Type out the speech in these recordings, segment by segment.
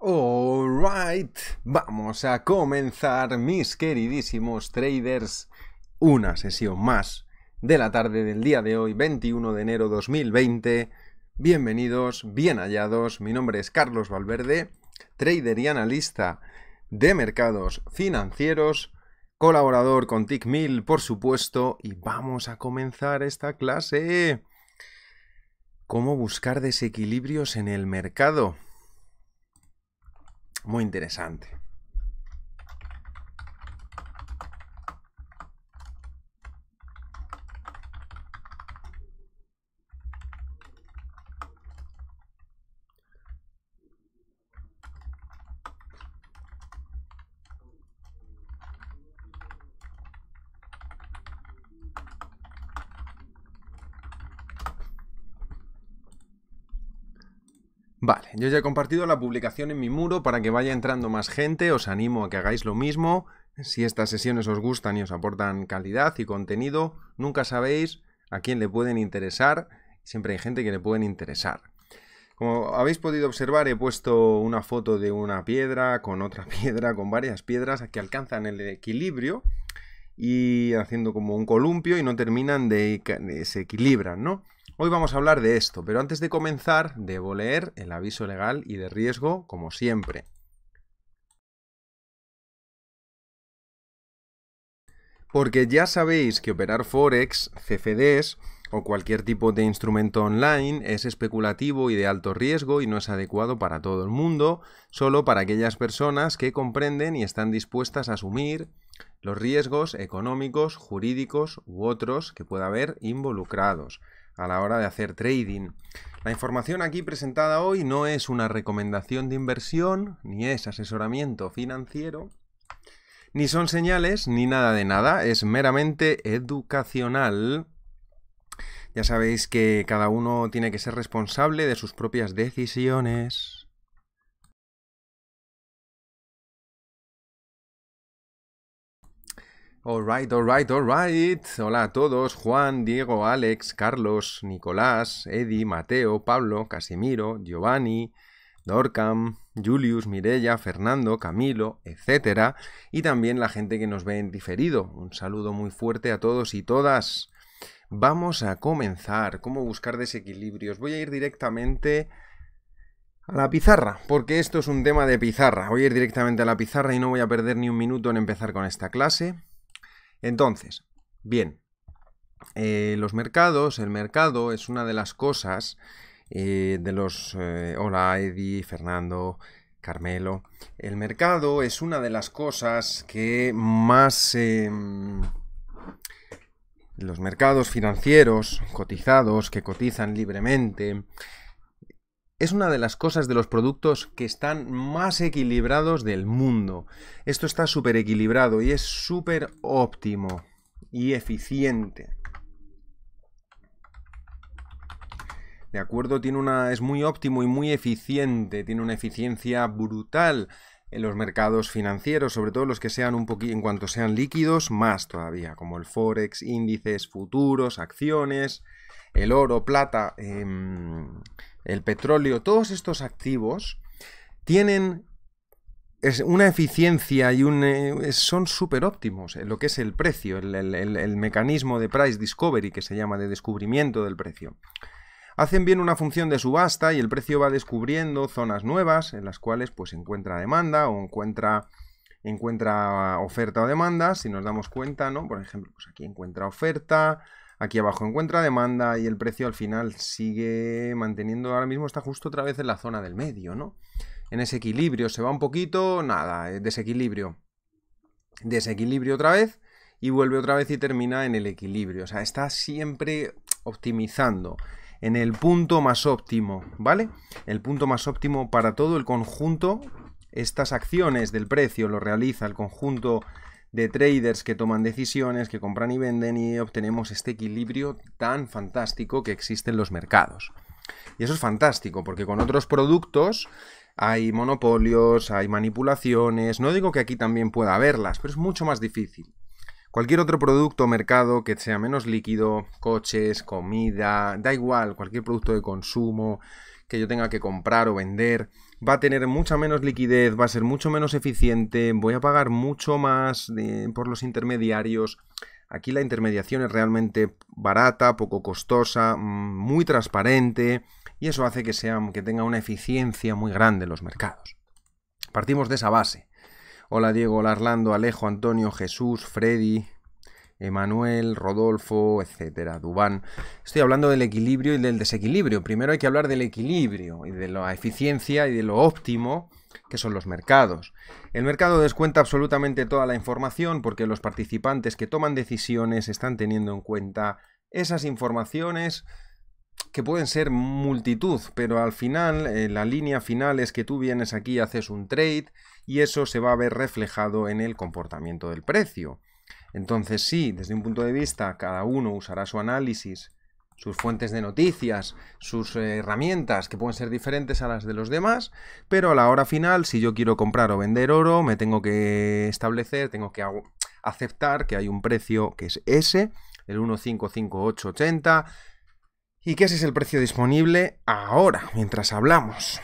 Alright, vamos a comenzar, mis queridísimos traders, una sesión más de la tarde del día de hoy, 21 de enero 2020. Bienvenidos, bien hallados, mi nombre es Carlos Valverde, trader y analista de mercados financieros, colaborador con TICMIL, por supuesto, y vamos a comenzar esta clase. ¿Cómo buscar desequilibrios en el mercado? muy interesante. Vale, yo ya he compartido la publicación en mi muro para que vaya entrando más gente, os animo a que hagáis lo mismo. Si estas sesiones os gustan y os aportan calidad y contenido, nunca sabéis a quién le pueden interesar, siempre hay gente que le pueden interesar. Como habéis podido observar, he puesto una foto de una piedra con otra piedra, con varias piedras que alcanzan el equilibrio y haciendo como un columpio y no terminan de... se equilibran, ¿no? Hoy vamos a hablar de esto, pero antes de comenzar debo leer el aviso legal y de riesgo como siempre. Porque ya sabéis que operar Forex, CFDs o cualquier tipo de instrumento online es especulativo y de alto riesgo y no es adecuado para todo el mundo, solo para aquellas personas que comprenden y están dispuestas a asumir los riesgos económicos, jurídicos u otros que pueda haber involucrados a la hora de hacer trading. La información aquí presentada hoy no es una recomendación de inversión, ni es asesoramiento financiero, ni son señales, ni nada de nada, es meramente educacional. Ya sabéis que cada uno tiene que ser responsable de sus propias decisiones. Alright, alright, alright. Hola a todos. Juan, Diego, Alex, Carlos, Nicolás, Eddie, Mateo, Pablo, Casimiro, Giovanni, Dorcam, Julius, Mirella, Fernando, Camilo, etcétera, y también la gente que nos ve en diferido. Un saludo muy fuerte a todos y todas. Vamos a comenzar. ¿Cómo buscar desequilibrios? Voy a ir directamente a la pizarra, porque esto es un tema de pizarra. Voy a ir directamente a la pizarra y no voy a perder ni un minuto en empezar con esta clase. Entonces, bien, eh, los mercados, el mercado es una de las cosas eh, de los... Eh, hola, Eddie, Fernando, Carmelo. El mercado es una de las cosas que más... Em, los mercados financieros cotizados, que cotizan libremente, es una de las cosas de los productos que están más equilibrados del mundo. Esto está súper equilibrado y es súper óptimo y eficiente. De acuerdo, tiene una, es muy óptimo y muy eficiente, tiene una eficiencia brutal en los mercados financieros, sobre todo los que sean un poquito, en cuanto sean líquidos, más todavía, como el Forex, índices, futuros, acciones, el oro, plata, em, el petróleo, todos estos activos tienen una eficiencia y eh, son súper óptimos en lo que es el precio, el, mecanismo de price discovery que se llama de descubrimiento del precio. Hacen bien una función de subasta y el precio va descubriendo zonas nuevas en las cuales pues encuentra demanda o encuentra, oferta o demanda, si nos damos cuenta, ¿no? Por ejemplo, pues aquí encuentra oferta, aquí abajo. Encuentra demanda y el precio al final sigue manteniendo, ahora mismo está justo otra vez en la zona del medio, ¿no? En ese equilibrio, se va un poquito, nada, eh, desequilibrio. Desequilibrio otra vez y vuelve otra vez y termina en el equilibrio. O sea, está siempre optimizando en el punto más óptimo, ¿vale? El punto más óptimo para todo el conjunto. Estas acciones del precio lo realiza el conjunto de traders que toman decisiones, que compran y venden y obtenemos este equilibrio tan fantástico que existe en los mercados. Y eso es fantástico, porque con otros productos hay monopolios, hay manipulaciones, no digo que aquí también pueda haberlas, pero es mucho más difícil. Cualquier otro producto o mercado que sea menos líquido, coches, comida, da igual, cualquier producto de consumo que yo tenga que comprar o vender, va a tener mucha menos liquidez, va a ser mucho menos eficiente, voy a pagar mucho más eh, por los intermediarios. Aquí la intermediación es realmente barata, poco costosa, mm, muy transparente y eso hace que, sea, que tenga una eficiencia muy grande en los mercados. Partimos de esa base. Hola Diego, hola Arlando, Alejo, Antonio, Jesús, Freddy, Emanuel, Rodolfo, etcétera, Dubán. Estoy hablando del equilibrio y del desequilibrio. Primero hay que hablar del equilibrio y de la eficiencia y de lo óptimo que son los mercados. El mercado descuenta absolutamente toda la información porque los participantes que toman decisiones están teniendo en cuenta esas informaciones que pueden ser multitud, pero al final eh, la línea final es que tú vienes aquí, haces un trade y eso se va a ver reflejado en el comportamiento del precio. Entonces sí, desde un punto de vista, cada uno usará su análisis, sus fuentes de noticias, sus eh, herramientas que pueden ser diferentes a las de los demás, pero a la hora final, si yo quiero comprar o vender oro, me tengo que establecer, tengo que aceptar que hay un precio que es ese, el 1.558.80, y que ese es el precio disponible ahora, mientras hablamos.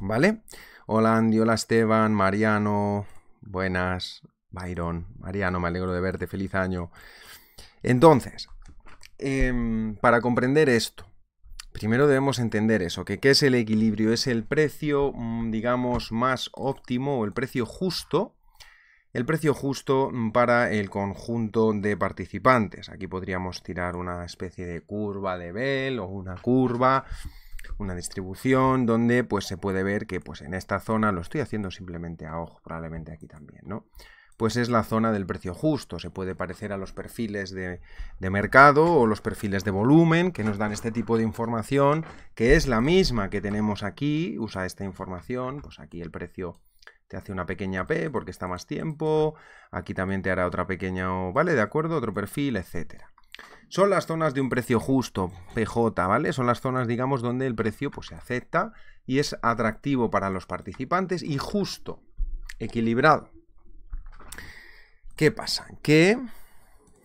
¿Vale? Hola Andy, hola Esteban, Mariano, buenas, Byron, Mariano, me alegro de verte, feliz año. Entonces, em, para comprender esto, primero debemos entender eso, que qué es el equilibrio, es el precio, mm, digamos, más óptimo o el precio justo, el precio justo mm, para el conjunto de participantes. Aquí podríamos tirar una especie de curva de Bell o una curva una distribución donde pues se puede ver que pues en esta zona lo estoy haciendo simplemente a ojo, probablemente aquí también, ¿no? pues es la zona del precio justo. Se puede parecer a los perfiles de, mercado o los perfiles de volumen que nos dan este tipo de información, que es la misma que tenemos aquí. Usa esta información, pues aquí el precio te hace una pequeña P porque está más tiempo, aquí también te hará otra pequeña O, ¿vale? De acuerdo, otro perfil, etcétera. Son las zonas de un precio justo, PJ, ¿vale? Son las zonas, digamos, donde el precio pues, se acepta y es atractivo para los participantes y justo, equilibrado, ¿Qué pasa? Que...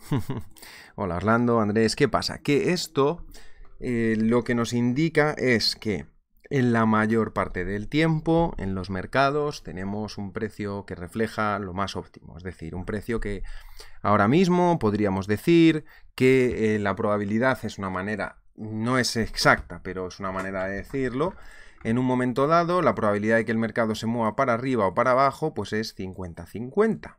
Hola Orlando, Andrés, ¿qué pasa? Que esto eh, lo que nos indica es que en la mayor parte del tiempo en los mercados tenemos un precio que refleja lo más óptimo, es decir, un precio que ahora mismo podríamos decir que eh, la probabilidad es una manera, no es exacta, pero es una manera de decirlo, en un momento dado, la probabilidad de que el mercado se mueva para arriba o para abajo, pues es 50-50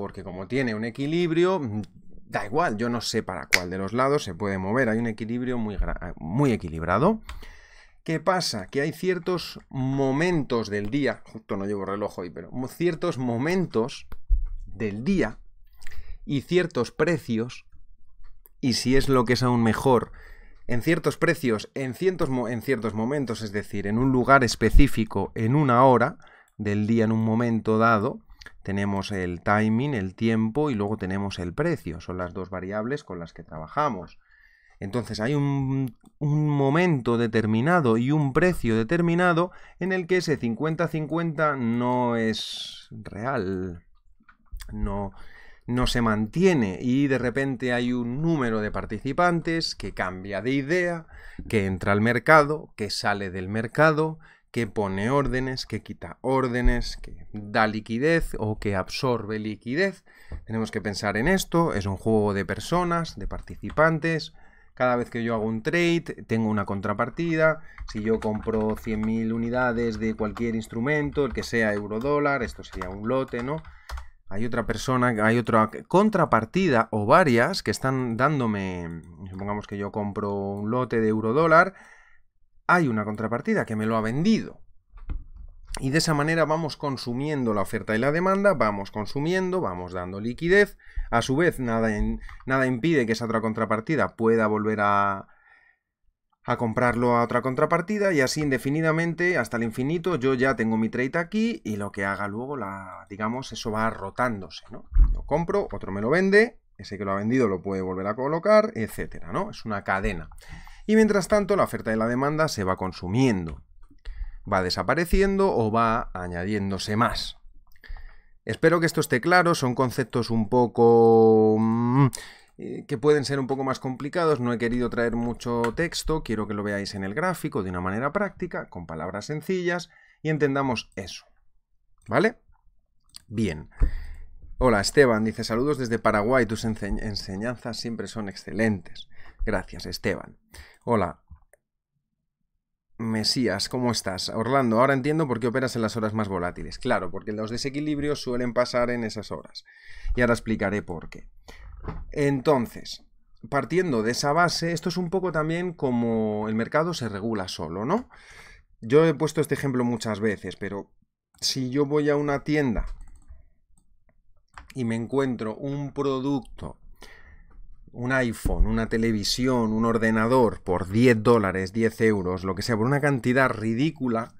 porque como tiene un equilibrio, mm, da igual, yo no sé para cuál de los lados se puede mover, hay un equilibrio muy, ah, muy equilibrado. ¿Qué pasa? Que hay ciertos momentos del día, justo no llevo reloj hoy, pero ciertos momentos del día y ciertos precios, y si es lo que es aún mejor, en ciertos precios, en en ciertos momentos, es decir, en un lugar específico, en una hora del día, en un momento dado, tenemos el timing, el tiempo y luego tenemos el precio. Son las dos variables con las que trabajamos. Entonces hay un, momento determinado y un precio determinado en el que ese 50-50 no es real, no, no se mantiene y de repente hay un número de participantes que cambia de idea, que entra al mercado, que sale del mercado, que pone órdenes, que quita órdenes, que da liquidez o que absorbe liquidez. Tenemos que pensar en esto, es un juego de personas, de participantes. Cada vez que yo hago un trade, tengo una contrapartida. Si yo compro 100.000 unidades de cualquier instrumento, el que sea euro dólar, esto sería un lote, ¿no? Hay otra persona, hay otra contrapartida o varias que están dándome, supongamos que yo compro un lote de euro dólar, hay una contrapartida que me lo ha vendido. Y de esa manera vamos consumiendo la oferta y la demanda, vamos consumiendo, vamos dando liquidez. A su vez, nada, nada impide que esa otra contrapartida pueda volver a, comprarlo a otra contrapartida y así indefinidamente hasta el infinito. Yo ya tengo mi trade aquí y lo que haga luego, digamos, eso va rotándose. ¿no? Lo compro, otro me lo vende, ese que lo ha vendido lo puede volver a colocar, etcétera, ¿no? Es una cadena y mientras tanto la oferta y la demanda se va consumiendo, va desapareciendo o va añadiéndose más. Espero que esto esté claro, son conceptos un poco... Mm, eh, que pueden ser un poco más complicados, no he querido traer mucho texto, quiero que lo veáis en el gráfico de una manera práctica, con palabras sencillas, y entendamos eso. ¿Vale? Bien. Hola Esteban, dice saludos desde Paraguay, tus enseñanzas siempre son excelentes. Gracias, Esteban. Hola. Mesías, ¿cómo estás? Orlando, ahora entiendo por qué operas en las horas más volátiles. Claro, porque los desequilibrios suelen pasar en esas horas. Y ahora explicaré por qué. Entonces, partiendo de esa base, esto es un poco también como el mercado se regula solo, ¿no? Yo he puesto este ejemplo muchas veces, pero si yo voy a una tienda y me encuentro un producto un iPhone, una televisión, un ordenador por 10 dólares, 10 euros, lo que sea, por una cantidad ridícula,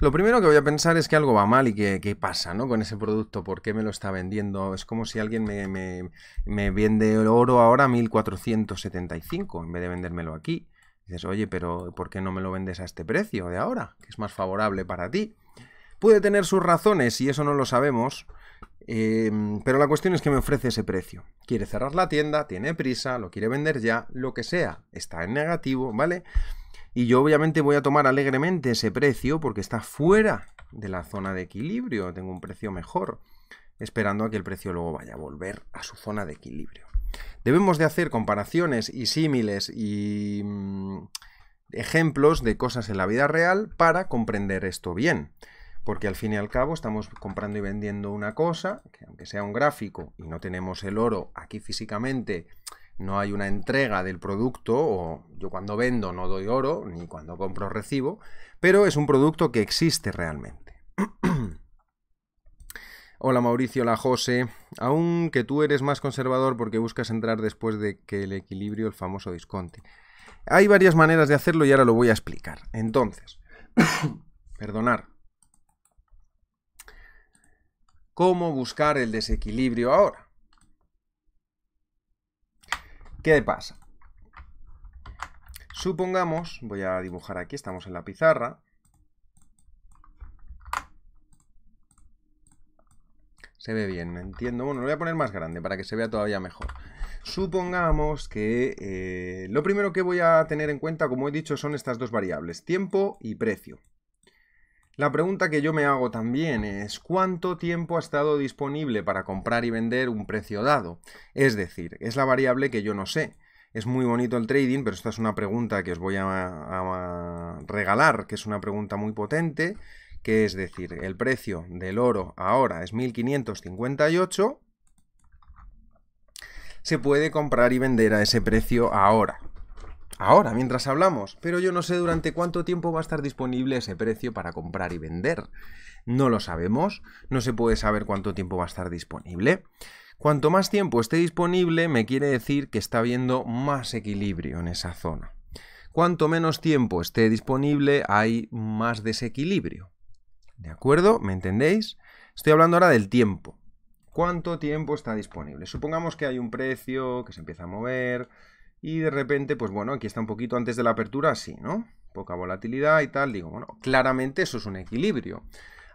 lo primero que voy a pensar es que algo va mal y que, pasa, ¿no? Con ese producto, ¿por qué me lo está vendiendo? Es como si alguien me, me vende el oro ahora a 1475 en vez de vendérmelo aquí. Dices, oye, pero ¿por qué no me lo vendes a este precio de ahora? Que es más favorable para ti. Puede tener sus razones y eso no lo sabemos, Em, pero la cuestión es que me ofrece ese precio. Quiere cerrar la tienda, tiene prisa, lo quiere vender ya, lo que sea. Está en negativo, ¿vale? Y yo obviamente voy a tomar alegremente ese precio porque está fuera de la zona de equilibrio. Tengo un precio mejor, esperando a que el precio luego vaya a volver a su zona de equilibrio. Debemos de hacer comparaciones y símiles y mm, ejemplos de cosas en la vida real para comprender esto bien porque al fin y al cabo estamos comprando y vendiendo una cosa, que aunque sea un gráfico y no tenemos el oro aquí físicamente, no hay una entrega del producto, o yo cuando vendo no doy oro, ni cuando compro recibo, pero es un producto que existe realmente. Hola Mauricio, hola José. Aunque tú eres más conservador porque buscas entrar después de que el equilibrio, el famoso disconte. Hay varias maneras de hacerlo y ahora lo voy a explicar. Entonces, perdonar cómo buscar el desequilibrio ahora. ¿Qué pasa? Supongamos, voy a dibujar aquí, estamos en la pizarra. Se ve bien, entiendo. Bueno, lo voy a poner más grande para que se vea todavía mejor. Supongamos que eh, lo primero que voy a tener en cuenta, como he dicho, son estas dos variables, tiempo y precio. La pregunta que yo me hago también es ¿cuánto tiempo ha estado disponible para comprar y vender un precio dado? Es decir, es la variable que yo no sé. Es muy bonito el trading, pero esta es una pregunta que os voy a, regalar, que es una pregunta muy potente, que es decir, el precio del oro ahora es 1558, se puede comprar y vender a ese precio ahora ahora mientras hablamos, pero yo no sé durante cuánto tiempo va a estar disponible ese precio para comprar y vender. No lo sabemos, no se puede saber cuánto tiempo va a estar disponible. Cuanto más tiempo esté disponible, me quiere decir que está habiendo más equilibrio en esa zona. Cuanto menos tiempo esté disponible, hay más desequilibrio. ¿De acuerdo? ¿Me entendéis? Estoy hablando ahora del tiempo. ¿Cuánto tiempo está disponible? Supongamos que hay un precio que se empieza a mover, y de repente, pues bueno, aquí está un poquito antes de la apertura, así, ¿no? Poca volatilidad y tal. Digo, bueno, claramente eso es un equilibrio.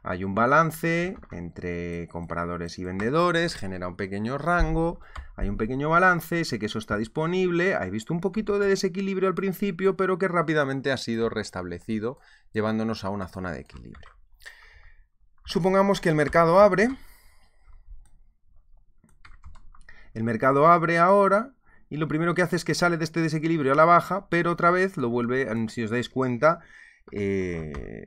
Hay un balance entre compradores y vendedores, genera un pequeño rango, hay un pequeño balance, sé que eso está disponible, he visto un poquito de desequilibrio al principio, pero que rápidamente ha sido restablecido, llevándonos a una zona de equilibrio. Supongamos que el mercado abre. El mercado abre ahora y lo primero que hace es que sale de este desequilibrio a la baja, pero otra vez lo vuelve, si os dais cuenta, eh,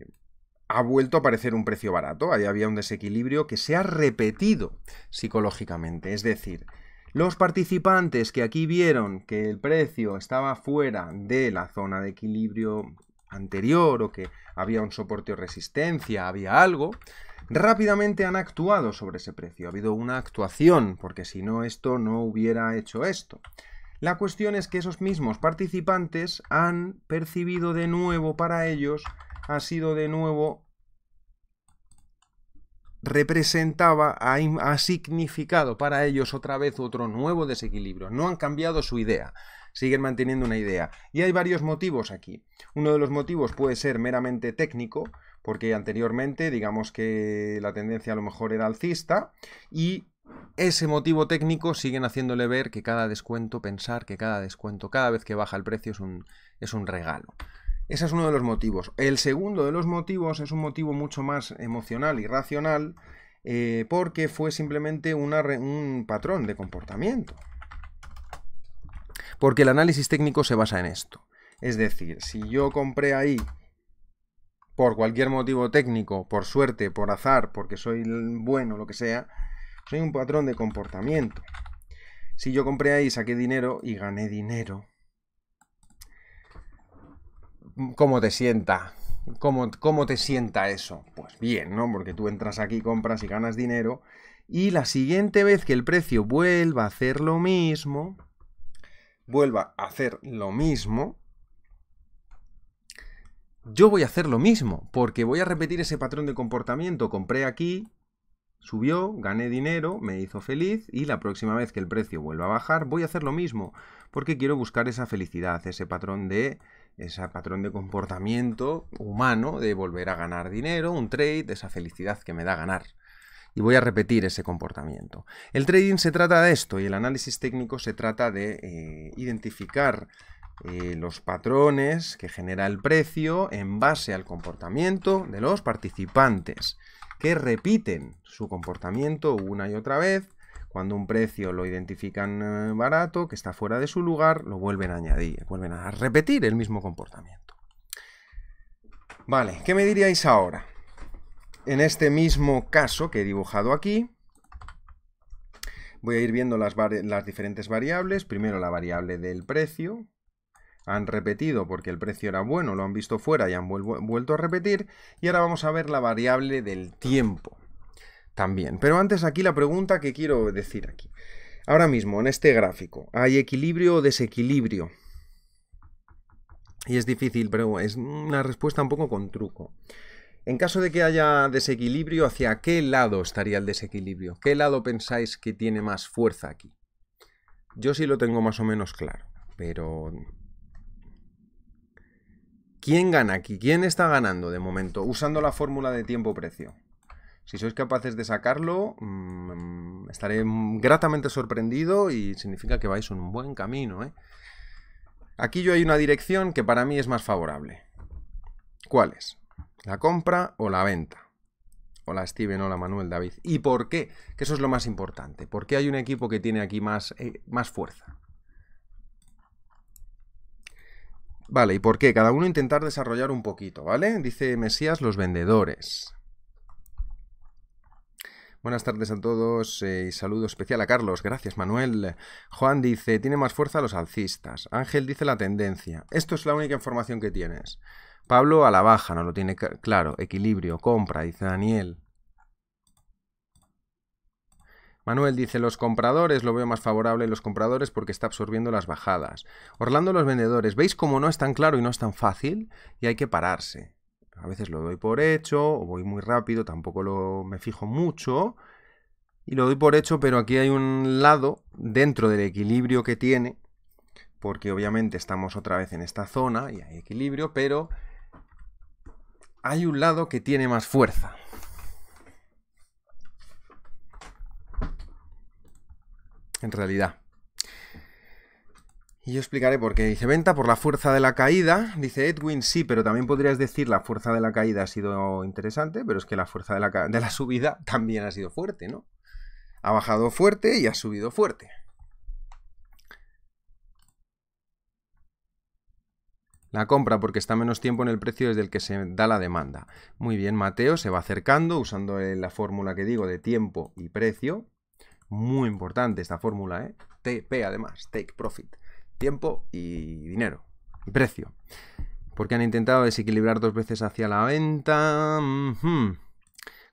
ha vuelto a aparecer un precio barato. Ahí había un desequilibrio que se ha repetido psicológicamente. Es decir, los participantes que aquí vieron que el precio estaba fuera de la zona de equilibrio anterior o que había un soporte o resistencia, había algo, rápidamente han actuado sobre ese precio. Ha habido una actuación, porque si no esto no hubiera hecho esto. La cuestión es que esos mismos participantes han percibido de nuevo para ellos, ha sido de nuevo representaba, ha, significado para ellos otra vez otro nuevo desequilibrio. No han cambiado su idea, siguen manteniendo una idea. Y hay varios motivos aquí. Uno de los motivos puede ser meramente técnico, porque anteriormente digamos que la tendencia a lo mejor era alcista y ese motivo técnico siguen haciéndole ver que cada descuento, pensar que cada descuento, cada vez que baja el precio es un, es un regalo. Ese es uno de los motivos. El segundo de los motivos es un motivo mucho más emocional y racional eh, porque fue simplemente una, un patrón de comportamiento. Porque el análisis técnico se basa en esto. Es decir, si yo compré ahí por cualquier motivo técnico, por suerte, por azar, porque soy bueno, lo que sea, soy un patrón de comportamiento. Si yo compré ahí, saqué dinero y gané dinero, ¿cómo te sienta? ¿Cómo, te sienta eso? Pues bien, ¿no? Porque tú entras aquí, compras y ganas dinero. Y la siguiente vez que el precio vuelva a hacer lo mismo, vuelva a hacer lo mismo, yo voy a hacer lo mismo, porque voy a repetir ese patrón de comportamiento. Compré aquí, subió, gané dinero, me hizo feliz y la próxima vez que el precio vuelva a bajar voy a hacer lo mismo, porque quiero buscar esa felicidad, ese patrón de ese patrón de comportamiento humano de volver a ganar dinero, un trade, esa felicidad que me da ganar. Y voy a repetir ese comportamiento. El trading se trata de esto y el análisis técnico se trata de eh, identificar eh, los patrones que genera el precio en base al comportamiento de los participantes, que repiten su comportamiento una y otra vez. Cuando un precio lo identifican eh, barato, que está fuera de su lugar, lo vuelven a añadir, vuelven a repetir el mismo comportamiento. Vale, ¿qué me diríais ahora? En este mismo caso que he dibujado aquí, voy a ir viendo las, las, diferentes variables. Primero la variable del precio, han repetido porque el precio era bueno, lo han visto fuera y han vuelto a repetir. Y ahora vamos a ver la variable del tiempo también. Pero antes aquí la pregunta que quiero decir aquí. Ahora mismo, en este gráfico, ¿hay equilibrio o desequilibrio? Y es difícil, pero es una respuesta un poco con truco. En caso de que haya desequilibrio, ¿hacia qué lado estaría el desequilibrio? ¿Qué lado pensáis que tiene más fuerza aquí? Yo sí lo tengo más o menos claro, pero ¿Quién gana aquí? ¿Quién está ganando de momento? Usando la fórmula de tiempo-precio. Si sois capaces de sacarlo, mm, estaré gratamente sorprendido y significa que vais en un buen camino. ¿eh? Aquí yo hay una dirección que para mí es más favorable. ¿Cuál es? ¿La compra o la venta? Hola Steven, hola Manuel, David. ¿Y por qué? Que eso es lo más importante. ¿Por qué hay un equipo que tiene aquí más, eh, más fuerza? Vale, ¿y por qué? Cada uno intentar desarrollar un poquito, ¿vale? Dice Mesías los vendedores. Buenas tardes a todos eh, y saludo especial a Carlos. Gracias, Manuel. Juan dice, tiene más fuerza los alcistas. Ángel dice la tendencia. Esto es la única información que tienes. Pablo a la baja, no lo tiene claro. Equilibrio, compra, dice Daniel. Manuel dice, los compradores, lo veo más favorable los compradores porque está absorbiendo las bajadas. Orlando, los vendedores, ¿veis cómo no es tan claro y no es tan fácil? Y hay que pararse. A veces lo doy por hecho, o voy muy rápido, tampoco lo, me fijo mucho. Y lo doy por hecho, pero aquí hay un lado dentro del equilibrio que tiene, porque obviamente estamos otra vez en esta zona y hay equilibrio, pero hay un lado que tiene más fuerza. en realidad. Y yo explicaré por qué. Dice venta por la fuerza de la caída. Dice Edwin, sí, pero también podrías decir la fuerza de la caída ha sido interesante, pero es que la fuerza de la, de la subida también ha sido fuerte, ¿no? Ha bajado fuerte y ha subido fuerte. La compra porque está menos tiempo en el precio desde el que se da la demanda. Muy bien, Mateo se va acercando usando la fórmula que digo de tiempo y precio. Muy importante esta fórmula, ¿eh? TP además, take profit. Tiempo y dinero. Y precio. Porque han intentado desequilibrar dos veces hacia la venta.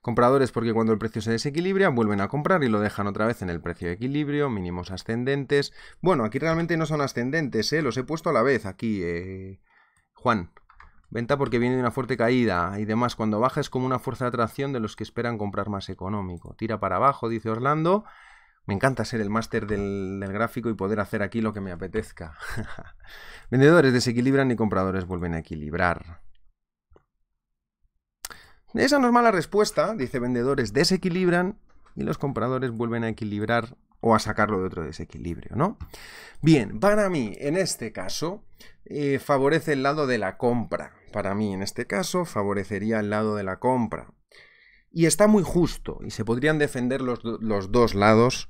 Compradores porque cuando el precio se desequilibra vuelven a comprar y lo dejan otra vez en el precio de equilibrio, mínimos ascendentes. Bueno, aquí realmente no son ascendentes, ¿eh? los he puesto a la vez aquí, eh... Juan. Venta porque viene de una fuerte caída y demás. Cuando baja es como una fuerza de atracción de los que esperan comprar más económico. Tira para abajo, dice Orlando. Me encanta ser el máster del, gráfico y poder hacer aquí lo que me apetezca. Vendedores desequilibran y compradores vuelven a equilibrar. Esa no es mala respuesta, dice vendedores desequilibran y los compradores vuelven a equilibrar o a sacarlo de otro desequilibrio, ¿no? Bien, para mí, en este caso, eh, favorece el lado de la compra. Para mí, en este caso, favorecería el lado de la compra y está muy justo y se podrían defender los, los, dos lados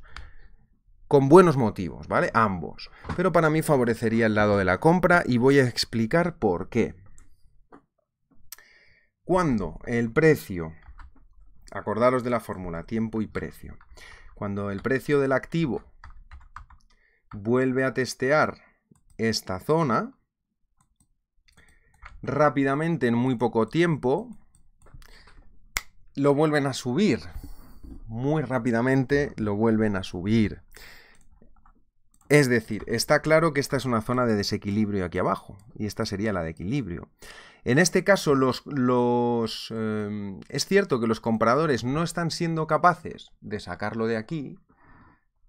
con buenos motivos, ¿vale? Ambos. Pero para mí favorecería el lado de la compra y voy a explicar por qué. Cuando el precio, acordaros de la fórmula, tiempo y precio, cuando el precio del activo vuelve a testear esta zona, rápidamente, en muy poco tiempo, lo vuelven a subir. Muy rápidamente lo vuelven a subir. Es decir, está claro que esta es una zona de desequilibrio aquí abajo, y esta sería la de equilibrio. En este caso, los, em, es cierto que los compradores no están siendo capaces de sacarlo de aquí,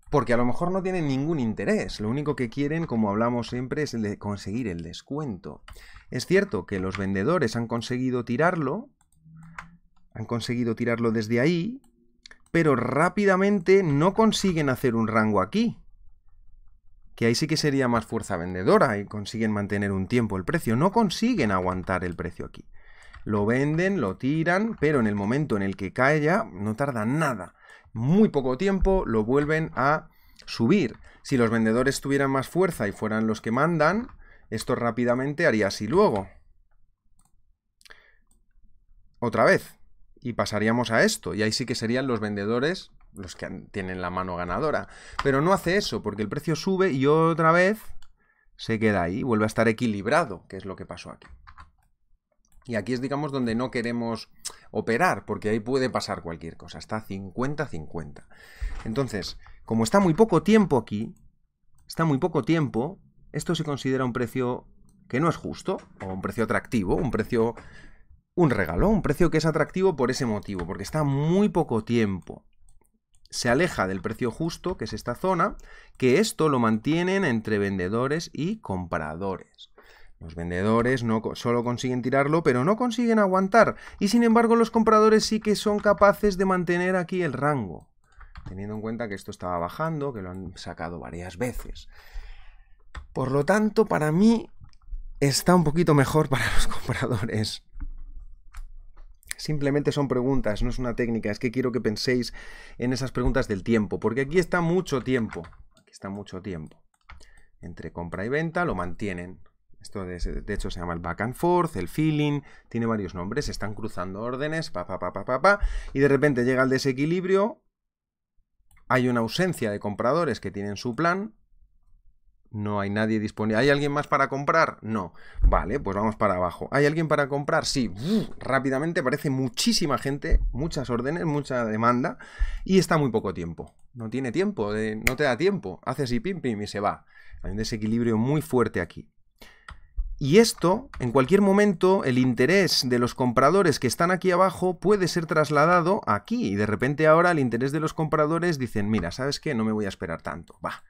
porque a lo mejor no tienen ningún interés. Lo único que quieren, como hablamos siempre, es el de conseguir el descuento. Es cierto que los vendedores han conseguido tirarlo, han conseguido tirarlo desde ahí, pero rápidamente no consiguen hacer un rango aquí que ahí sí que sería más fuerza vendedora y consiguen mantener un tiempo el precio. No consiguen aguantar el precio aquí. Lo venden, lo tiran, pero en el momento en el que cae ya no tarda nada. Muy poco tiempo lo vuelven a subir. Si los vendedores tuvieran más fuerza y fueran los que mandan, esto rápidamente haría así luego. Otra vez. Y pasaríamos a esto. Y ahí sí que serían los vendedores los que tienen la mano ganadora. Pero no hace eso, porque el precio sube y otra vez se queda ahí, vuelve a estar equilibrado, que es lo que pasó aquí. Y aquí es, digamos, donde no queremos operar, porque ahí puede pasar cualquier cosa. Está 50-50. Entonces, como está muy poco tiempo aquí, está muy poco tiempo, esto se considera un precio que no es justo, o un precio atractivo, un precio... Un regalo, un precio que es atractivo por ese motivo, porque está muy poco tiempo se aleja del precio justo, que es esta zona, que esto lo mantienen entre vendedores y compradores. Los vendedores no solo consiguen tirarlo, pero no consiguen aguantar. Y sin embargo, los compradores sí que son capaces de mantener aquí el rango. Teniendo en cuenta que esto estaba bajando, que lo han sacado varias veces. Por lo tanto, para mí está un poquito mejor para los compradores simplemente son preguntas, no es una técnica, es que quiero que penséis en esas preguntas del tiempo, porque aquí está mucho tiempo, aquí está mucho tiempo. Entre compra y venta lo mantienen. Esto de, hecho se llama el back and forth, el feeling, tiene varios nombres, están cruzando órdenes, pa, pa, pa, pa, pa, pa, y de repente llega el desequilibrio, hay una ausencia de compradores que tienen su plan, no hay nadie disponible. ¿Hay alguien más para comprar? No. Vale, pues vamos para abajo. ¿Hay alguien para comprar? Sí. rápidamente aparece muchísima gente, muchas órdenes, mucha demanda y está muy poco tiempo. No tiene tiempo, eh, no te da tiempo. Haces y pim pim y se va. Hay un desequilibrio muy fuerte aquí. Y esto, en cualquier momento, el interés de los compradores que están aquí abajo puede ser trasladado aquí. Y de repente ahora el interés de los compradores dicen, mira, ¿sabes qué? No me voy a esperar tanto. Va,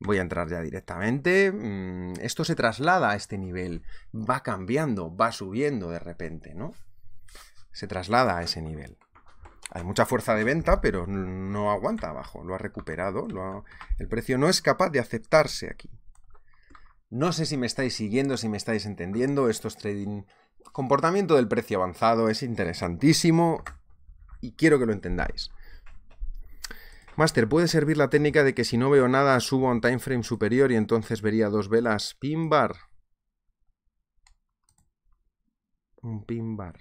Voy a entrar ya directamente. Mm, esto se traslada a este nivel. Va cambiando, va subiendo de repente, ¿no? Se traslada a ese nivel. Hay mucha fuerza de venta, pero no aguanta abajo. Lo ha recuperado. El precio no es capaz de aceptarse aquí. No sé si me estáis siguiendo, si me estáis entendiendo. Esto trading. Comportamiento del precio avanzado es interesantísimo y quiero que lo entendáis. Master, ¿puede servir la técnica de que si no veo nada subo a un frame superior y entonces vería dos velas? Pin bar. Un pin bar.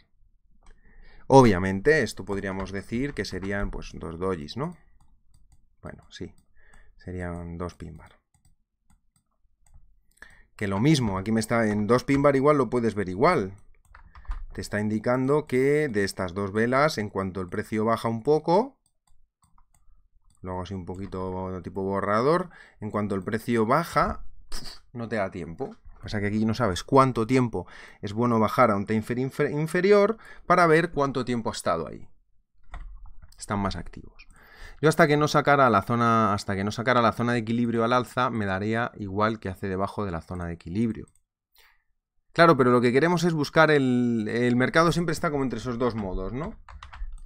Obviamente, esto podríamos decir que serían pues dos dojis, ¿no? Bueno, sí. Serían dos pin bar. Que lo mismo, aquí me está en dos pin bar igual lo puedes ver igual. Te está indicando que de estas dos velas, en cuanto el precio baja un poco, lo hago así un poquito tipo borrador, en cuanto el precio baja, no te da tiempo. O sea que aquí no sabes cuánto tiempo es bueno bajar a un time inferior para ver cuánto tiempo ha estado ahí. Están más activos. Yo hasta que no sacara la zona, hasta que no sacara la zona de equilibrio al alza, me daría igual que hace debajo de la zona de equilibrio. Claro, pero lo que queremos es buscar el, el mercado siempre está como entre esos dos modos, ¿no?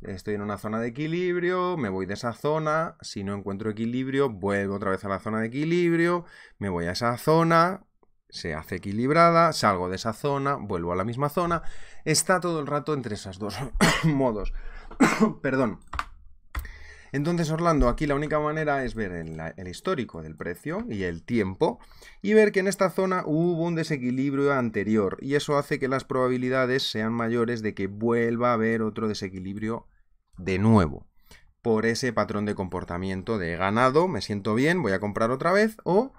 estoy en una zona de equilibrio, me voy de esa zona, si no encuentro equilibrio, vuelvo otra vez a la zona de equilibrio, me voy a esa zona, se hace equilibrada, salgo de esa zona, vuelvo a la misma zona, está todo el rato entre esos dos modos. Perdón. Entonces, Orlando, aquí la única manera es ver el, histórico del precio y el tiempo y ver que en esta zona hubo un desequilibrio anterior y eso hace que las probabilidades sean mayores de que vuelva a haber otro desequilibrio de nuevo por ese patrón de comportamiento de ganado, me siento bien, voy a comprar otra vez o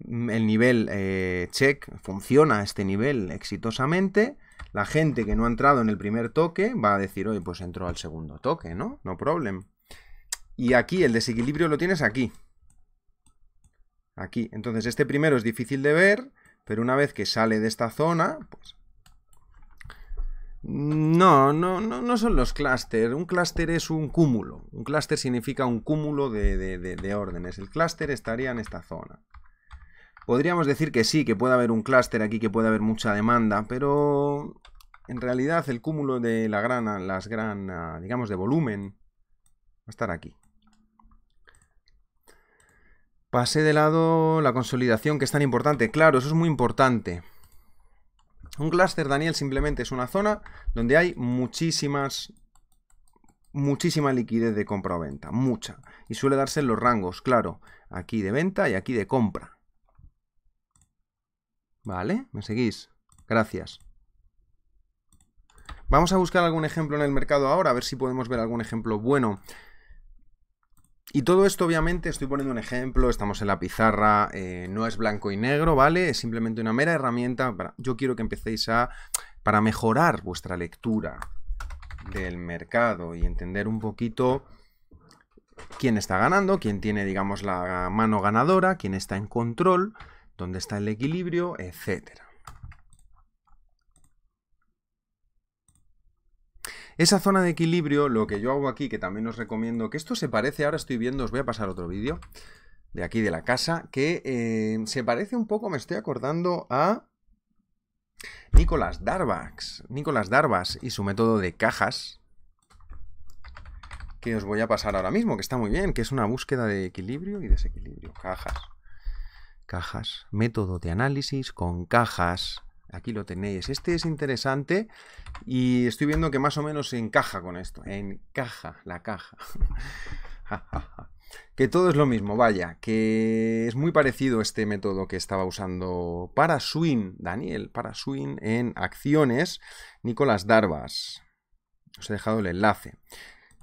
mm, el nivel eh, check funciona a este nivel exitosamente, la gente que no ha entrado en el primer toque va a decir, oye, pues entró al segundo toque, ¿no? No problem. Y aquí, el desequilibrio lo tienes aquí. Aquí. Entonces, este primero es difícil de ver, pero una vez que sale de esta zona, pues... No, no, no, no son los clústeres. Un clúster es un cúmulo. Un clúster significa un cúmulo de, órdenes. El clúster estaría en esta zona. Podríamos decir que sí, que puede haber un clúster aquí, que puede haber mucha demanda, pero en realidad el cúmulo de la grana las gran, digamos, de volumen va a estar aquí. Pasé de lado la consolidación, que es tan importante. Claro, eso es muy importante. Un clúster, Daniel, simplemente es una zona donde hay muchísimas, muchísima liquidez de compra o venta, mucha. Y suele darse en los rangos, claro, aquí de venta y aquí de compra. ¿Vale? ¿Me seguís? Gracias. Vamos a buscar algún ejemplo en el mercado ahora, a ver si podemos ver algún ejemplo bueno. Y todo esto, obviamente, estoy poniendo un ejemplo, estamos en la pizarra, eh, no es blanco y negro, ¿vale? Es simplemente una mera herramienta para... Yo quiero que empecéis a... para mejorar vuestra lectura del mercado y entender un poquito quién está ganando, quién tiene, digamos, la mano ganadora, quién está en control, dónde está el equilibrio, etcétera. Esa zona de equilibrio, lo que yo hago aquí, que también os recomiendo, que esto se parece, ahora estoy viendo, os voy a pasar otro vídeo de aquí de la casa, que eh, se parece un poco, me estoy acordando, a Nicolas Darvas, Nicolas Darvas y su método de cajas, que os voy a pasar ahora mismo, que está muy bien, que es una búsqueda de equilibrio y desequilibrio, cajas, cajas, método de análisis con cajas, Aquí lo tenéis. Este es interesante y estoy viendo que más o menos encaja con esto. Encaja, la caja. que todo es lo mismo, vaya, que es muy parecido este método que estaba usando para swing, Daniel, para swing en acciones, Nicolás Darvas. Os he dejado el enlace.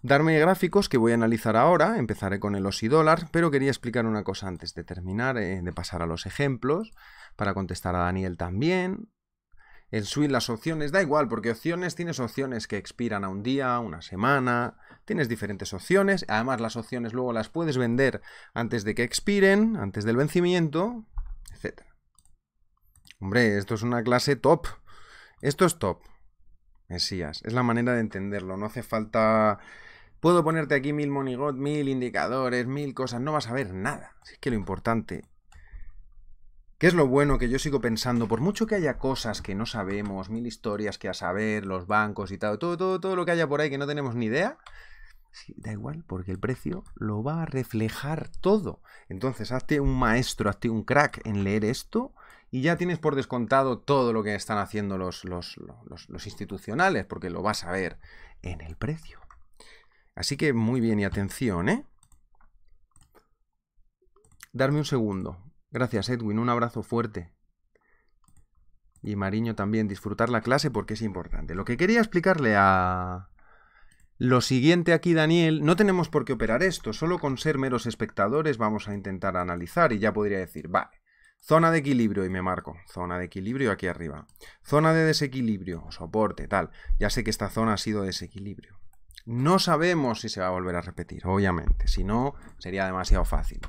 Darme gráficos que voy a analizar ahora, empezaré con el OSI dólar, pero quería explicar una cosa antes de terminar, eh, de pasar a los ejemplos, para contestar a Daniel también, en swing, las opciones, da igual, porque opciones tienes opciones que expiran a un día, una semana, tienes diferentes opciones, además las opciones luego las puedes vender antes de que expiren, antes del vencimiento, etc. Hombre, esto es una clase top, esto es top, Mesías, es la manera de entenderlo, no hace falta... Puedo ponerte aquí mil monigot, mil indicadores, mil cosas, no vas a ver nada. Así que lo importante ¿Qué es lo bueno que yo sigo pensando? Por mucho que haya cosas que no sabemos, mil historias que a saber, los bancos y tal, todo, todo, todo lo que haya por ahí que no tenemos ni idea, da igual, porque el precio lo va a reflejar todo. Entonces, hazte un maestro, hazte un crack en leer esto y ya tienes por descontado todo lo que están haciendo los, los, los institucionales, porque lo vas a ver en el precio. Así que muy bien y atención, ¿eh? Darme un segundo, Gracias, Edwin. Un abrazo fuerte. Y Mariño también, disfrutar la clase porque es importante. Lo que quería explicarle a... Lo siguiente aquí, Daniel, no tenemos por qué operar esto, solo con ser meros espectadores vamos a intentar analizar y ya podría decir, vale, zona de equilibrio y me marco, zona de equilibrio aquí arriba, zona de desequilibrio, soporte, tal, ya sé que esta zona ha sido desequilibrio, no sabemos si se va a volver a repetir, obviamente, si no sería demasiado fácil.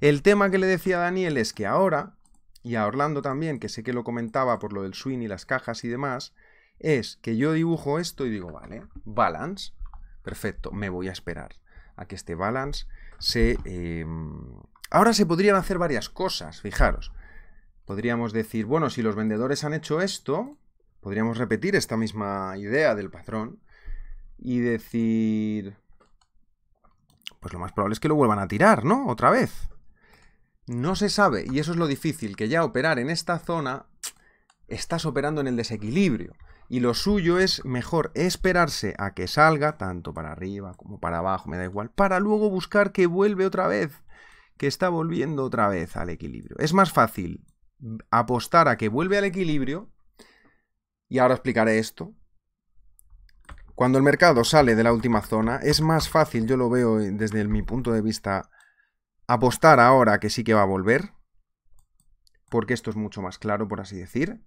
El tema que le decía a Daniel es que ahora, y a Orlando también, que sé que lo comentaba por lo del swing y las cajas y demás, es que yo dibujo esto y digo, vale, balance, perfecto, me voy a esperar a que este balance se... Em, ahora se podrían hacer varias cosas, fijaros. Podríamos decir, bueno, si los vendedores han hecho esto, podríamos repetir esta misma idea del patrón y decir... Pues lo más probable es que lo vuelvan a tirar, ¿no? Otra vez. No se sabe, y eso es lo difícil, que ya operar en esta zona estás operando en el desequilibrio. Y lo suyo es mejor esperarse a que salga, tanto para arriba como para abajo, me da igual, para luego buscar que vuelve otra vez, que está volviendo otra vez al equilibrio. Es más fácil apostar a que vuelve al equilibrio, y ahora explicaré esto, cuando el mercado sale de la última zona, es más fácil, yo lo veo eh, desde mi punto de vista, apostar ahora que sí que va a volver, porque esto es mucho más claro, por así decir,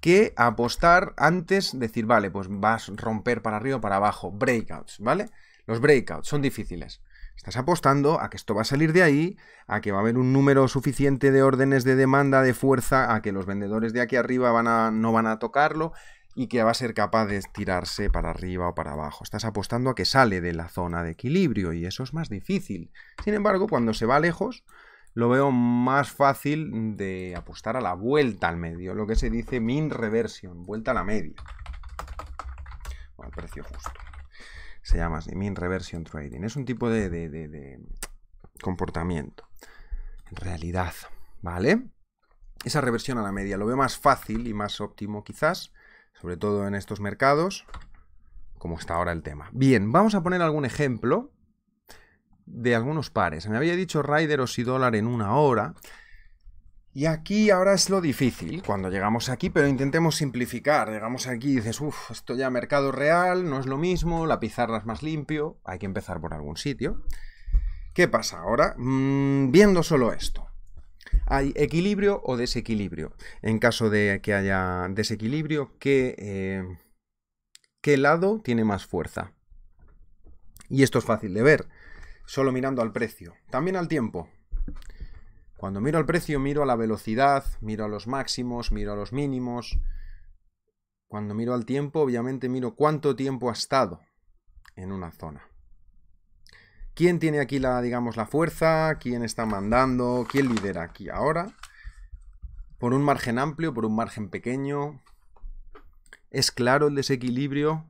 que apostar antes, decir, vale, pues vas a romper para arriba o para abajo, breakouts, ¿vale? Los breakouts son difíciles. Estás apostando a que esto va a salir de ahí, a que va a haber un número suficiente de órdenes de demanda, de fuerza, a que los vendedores de aquí arriba no van a tocarlo, y que va a ser capaz de estirarse para arriba o para abajo. Estás apostando a que sale de la zona de equilibrio y eso es más difícil. Sin embargo, cuando se va lejos, lo veo más fácil de apostar a la vuelta al medio, lo que se dice min reversion, vuelta a la media. O al precio justo. Se llama así, min reversion trading. Es un tipo de, de comportamiento. En realidad, ¿vale? Esa reversión a la media lo veo más fácil y más óptimo quizás sobre todo en estos mercados, como está ahora el tema. Bien, vamos a poner algún ejemplo de algunos pares. Me había dicho o si dólar en una hora. Y aquí ahora es lo difícil, cuando llegamos aquí, pero intentemos simplificar. Llegamos aquí y dices, uff, esto ya mercado real, no es lo mismo, la pizarra es más limpio, hay que empezar por algún sitio. ¿Qué pasa ahora? Mm, viendo solo esto, hay equilibrio o desequilibrio. En caso de que haya desequilibrio, eh, ¿qué, lado tiene más fuerza? Y esto es fácil de ver, solo mirando al precio. También al tiempo. Cuando miro al precio, miro a la velocidad, miro a los máximos, miro a los mínimos. Cuando miro al tiempo, obviamente miro cuánto tiempo ha estado en una zona quién tiene aquí la, digamos, la fuerza, quién está mandando, quién lidera aquí ahora. Por un margen amplio, por un margen pequeño. ¿Es claro el desequilibrio?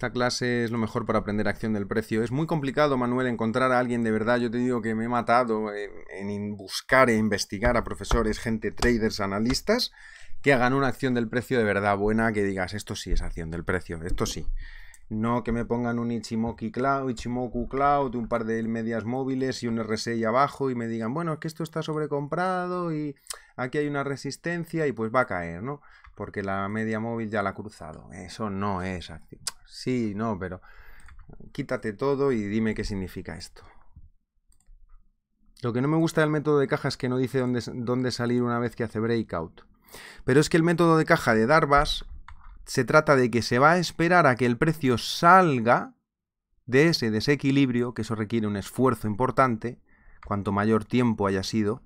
Esta clase es lo mejor para aprender acción del precio. Es muy complicado, Manuel, encontrar a alguien de verdad. Yo te digo que me he matado en, buscar e investigar a profesores, gente, traders, analistas, que hagan una acción del precio de verdad buena, que digas, esto sí es acción del precio, esto sí. No que me pongan un Ichimoku Cloud, Ichimoku Cloud, un par de medias móviles y un RSI abajo y me digan, bueno, es que esto está sobrecomprado y aquí hay una resistencia y pues va a caer, ¿no? porque la media móvil ya la ha cruzado. Eso no es activo. Sí, no, pero quítate todo y dime qué significa esto. Lo que no me gusta del método de caja es que no dice dónde, dónde salir una vez que hace breakout. Pero es que el método de caja de Darvas se trata de que se va a esperar a que el precio salga de ese desequilibrio, que eso requiere un esfuerzo importante, cuanto mayor tiempo haya sido,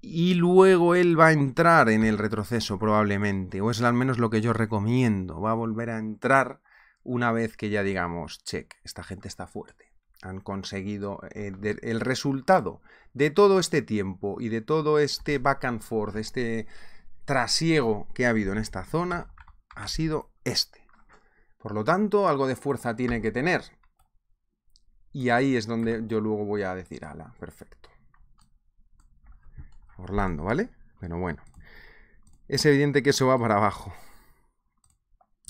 y luego él va a entrar en el retroceso probablemente, o es al menos lo que yo recomiendo, va a volver a entrar una vez que ya digamos, check, esta gente está fuerte, han conseguido eh, el resultado de todo este tiempo y de todo este back and forth, este trasiego que ha habido en esta zona, ha sido este. Por lo tanto, algo de fuerza tiene que tener. Y ahí es donde yo luego voy a decir, ala, perfecto. Orlando, ¿vale? Pero bueno, es evidente que eso va para abajo.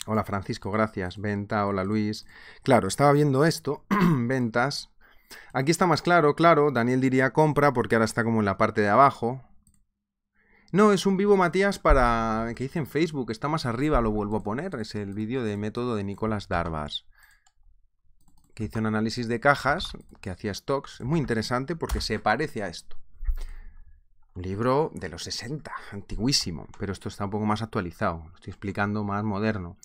Hola Francisco, gracias. Venta, hola Luis. Claro, estaba viendo esto, ventas. Aquí está más claro, claro, Daniel diría compra porque ahora está como en la parte de abajo. No, es un vivo Matías para... que dice en Facebook, está más arriba, lo vuelvo a poner. Es el vídeo de método de Nicolás Darvas que hizo un análisis de cajas que hacía stocks. Es muy interesante porque se parece a esto. Un libro de los 60, antiguísimo, pero esto está un poco más actualizado, lo estoy explicando más moderno.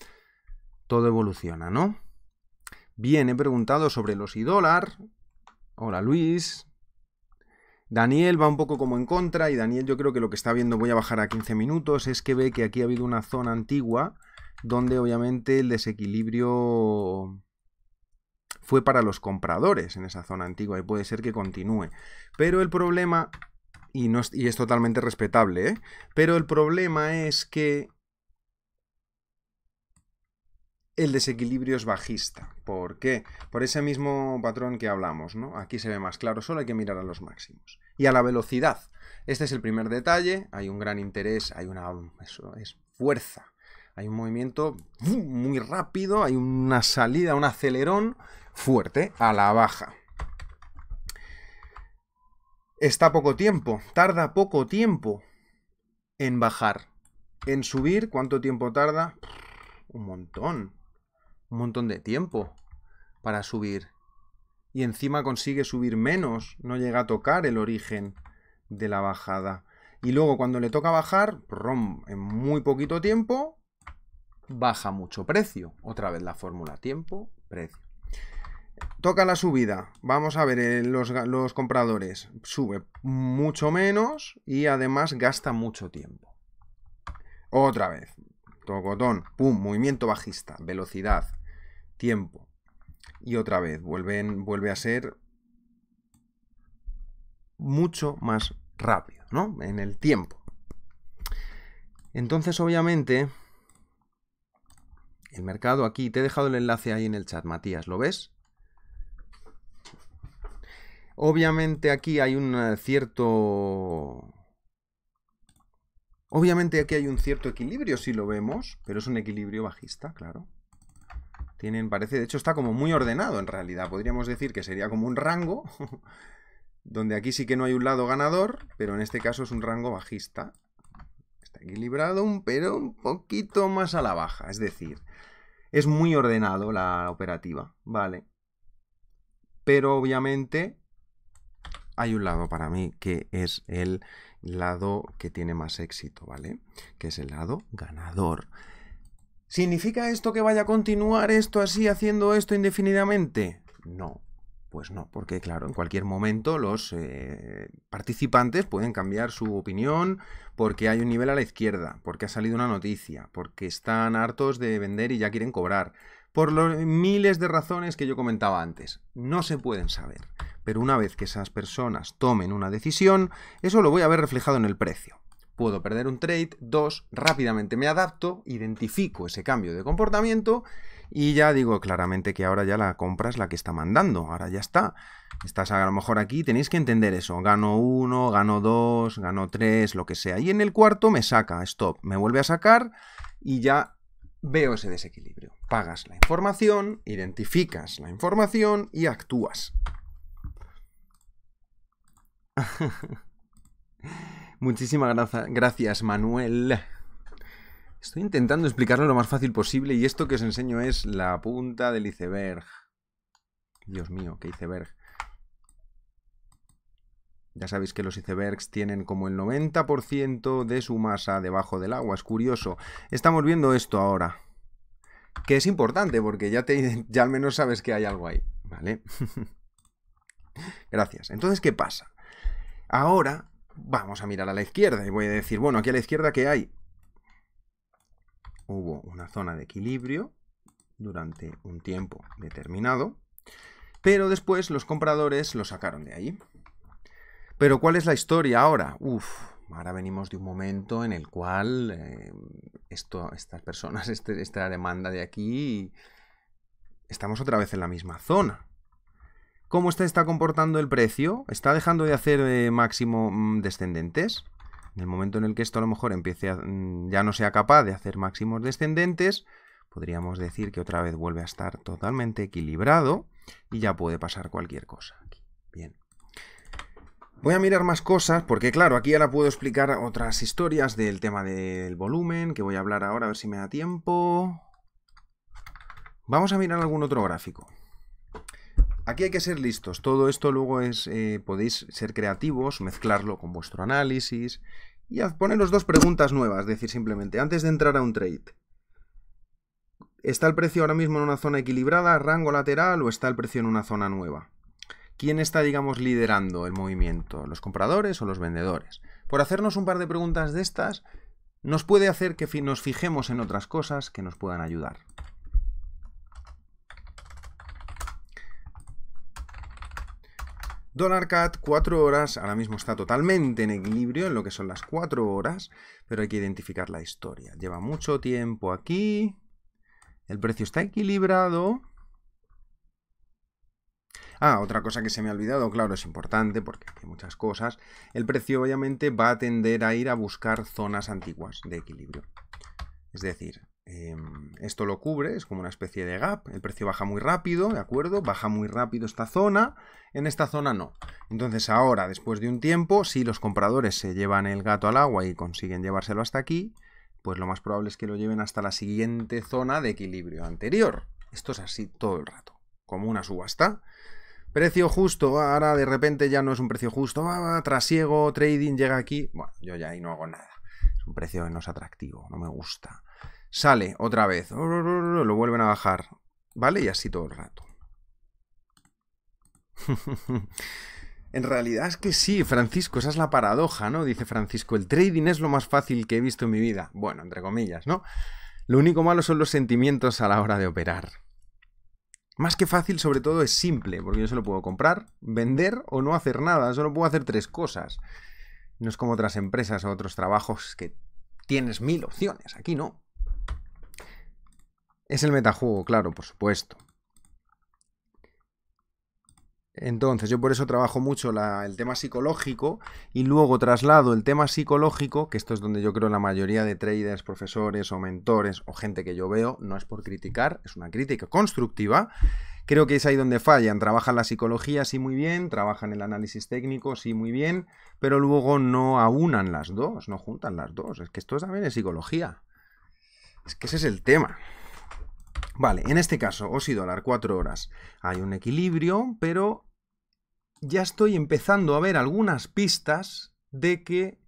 Todo evoluciona, ¿no? Bien, he preguntado sobre los y dólar. Hola Luis. Daniel va un poco como en contra y Daniel yo creo que lo que está viendo, voy a bajar a 15 minutos, es que ve que aquí ha habido una zona antigua donde obviamente el desequilibrio fue para los compradores en esa zona antigua y puede ser que continúe. Pero el problema y, es, totalmente respetable, ¿eh? Pero el problema es que el desequilibrio es bajista. ¿Por qué? Por ese mismo patrón que hablamos, ¿no? Aquí se ve más claro, solo hay que mirar a los máximos. Y a la velocidad. Este es el primer detalle, hay un gran interés, hay una... Eso es fuerza. Hay un movimiento muy rápido, hay una salida, un acelerón fuerte a la baja está poco tiempo, tarda poco tiempo en bajar. En subir, ¿cuánto tiempo tarda? Un montón. Un montón de tiempo para subir. Y encima consigue subir menos, no llega a tocar el origen de la bajada. Y luego cuando le toca bajar, en muy poquito tiempo, baja mucho precio. Otra vez la fórmula tiempo, precio. Toca la subida. Vamos a ver eh, los, compradores. Sube mucho menos y además gasta mucho tiempo. Otra vez. Tocotón. Pum. Movimiento bajista. Velocidad. Tiempo. Y otra vez. Vuelven, vuelve a ser mucho más rápido, ¿no? En el tiempo. Entonces, obviamente, el mercado aquí, te he dejado el enlace ahí en el chat, Matías, ¿lo ves? Obviamente aquí hay un cierto... Obviamente aquí hay un cierto equilibrio, si lo vemos, pero es un equilibrio bajista, claro. Tienen, parece, de hecho está como muy ordenado en realidad. Podríamos decir que sería como un rango, donde aquí sí que no hay un lado ganador, pero en este caso es un rango bajista. Está equilibrado, pero un poquito más a la baja, es decir, es muy ordenado la operativa, ¿vale? Pero obviamente hay un lado para mí que es el lado que tiene más éxito, ¿vale? Que es el lado ganador. ¿Significa esto que vaya a continuar esto así, haciendo esto indefinidamente? No, pues no, porque claro, en cualquier momento los eh, participantes pueden cambiar su opinión porque hay un nivel a la izquierda, porque ha salido una noticia, porque están hartos de vender y ya quieren cobrar, por los miles de razones que yo comentaba antes. No se pueden saber. Pero una vez que esas personas tomen una decisión, eso lo voy a ver reflejado en el precio. Puedo perder un trade, dos, rápidamente me adapto, identifico ese cambio de comportamiento y ya digo claramente que ahora ya la compra es la que está mandando, ahora ya está. Estás a lo mejor aquí, tenéis que entender eso, gano uno, gano dos, gano tres, lo que sea. Y en el cuarto me saca, stop, me vuelve a sacar y ya veo ese desequilibrio. Pagas la información, identificas la información y actúas. Muchísimas gracias, Manuel. Estoy intentando explicarlo lo más fácil posible y esto que os enseño es la punta del iceberg. Dios mío, qué iceberg. Ya sabéis que los icebergs tienen como el 90% de su masa debajo del agua. Es curioso. Estamos viendo esto ahora. Que es importante porque ya, te, ya al menos sabes que hay algo ahí. ¿Vale? Gracias. Entonces, ¿qué pasa? Ahora vamos a mirar a la izquierda y voy a decir, bueno, aquí a la izquierda ¿qué hay hubo una zona de equilibrio durante un tiempo determinado, pero después los compradores lo sacaron de ahí. Pero ¿cuál es la historia ahora? Uf, ahora venimos de un momento en el cual eh, esto, estas personas, este, esta demanda de aquí, estamos otra vez en la misma zona. ¿Cómo está, está comportando el precio? ¿Está dejando de hacer eh, máximo mm, descendentes? En el momento en el que esto a lo mejor empiece mm, ya no sea capaz de hacer máximos descendentes, podríamos decir que otra vez vuelve a estar totalmente equilibrado y ya puede pasar cualquier cosa. Bien. Voy a mirar más cosas, porque claro, aquí ahora puedo explicar otras historias del tema del volumen, que voy a hablar ahora, a ver si me da tiempo. Vamos a mirar algún otro gráfico. Aquí hay que ser listos. Todo esto luego es. Eh, podéis ser creativos, mezclarlo con vuestro análisis. Y poneros dos preguntas nuevas. Es decir, simplemente, antes de entrar a un trade. ¿Está el precio ahora mismo en una zona equilibrada, rango lateral, o está el precio en una zona nueva? ¿Quién está, digamos, liderando el movimiento? ¿Los compradores o los vendedores? Por hacernos un par de preguntas de estas, nos puede hacer que nos fijemos en otras cosas que nos puedan ayudar. Dollar CAT, 4 horas, ahora mismo está totalmente en equilibrio en lo que son las 4 horas, pero hay que identificar la historia. Lleva mucho tiempo aquí, el precio está equilibrado. Ah, otra cosa que se me ha olvidado, claro, es importante porque hay muchas cosas. El precio obviamente va a tender a ir a buscar zonas antiguas de equilibrio. Es decir, Em, esto lo cubre, es como una especie de gap. El precio baja muy rápido, ¿de acuerdo? Baja muy rápido esta zona, en esta zona no. Entonces ahora, después de un tiempo, si los compradores se llevan el gato al agua y consiguen llevárselo hasta aquí, pues lo más probable es que lo lleven hasta la siguiente zona de equilibrio anterior. Esto es así todo el rato, como una subasta. Precio justo, ahora de repente ya no es un precio justo, trasiego, trading, llega aquí. Bueno, yo ya ahí no hago nada. Es un precio que no es atractivo, no me gusta sale otra vez, lo vuelven a bajar, ¿vale? Y así todo el rato. en realidad es que sí, Francisco, esa es la paradoja, ¿no? Dice Francisco, el trading es lo más fácil que he visto en mi vida. Bueno, entre comillas, ¿no? Lo único malo son los sentimientos a la hora de operar. Más que fácil, sobre todo, es simple, porque yo solo puedo comprar, vender o no hacer nada, solo puedo hacer tres cosas. No es como otras empresas o otros trabajos que tienes mil opciones, aquí no. Es el metajuego, claro, por supuesto. Entonces, yo por eso trabajo mucho el tema psicológico y luego traslado el tema psicológico, que esto es donde yo creo la mayoría de traders, profesores o mentores o gente que yo veo, no es por criticar, es una crítica constructiva. Creo que es ahí donde fallan. Trabajan la psicología, sí, muy bien, trabajan el análisis técnico, sí, muy bien, pero luego no aunan las dos, no juntan las dos. Es que esto también es psicología. Es que ese es el tema. Vale, en este caso, a las cuatro horas. Hay un equilibrio, pero ya estoy empezando a ver algunas pistas de que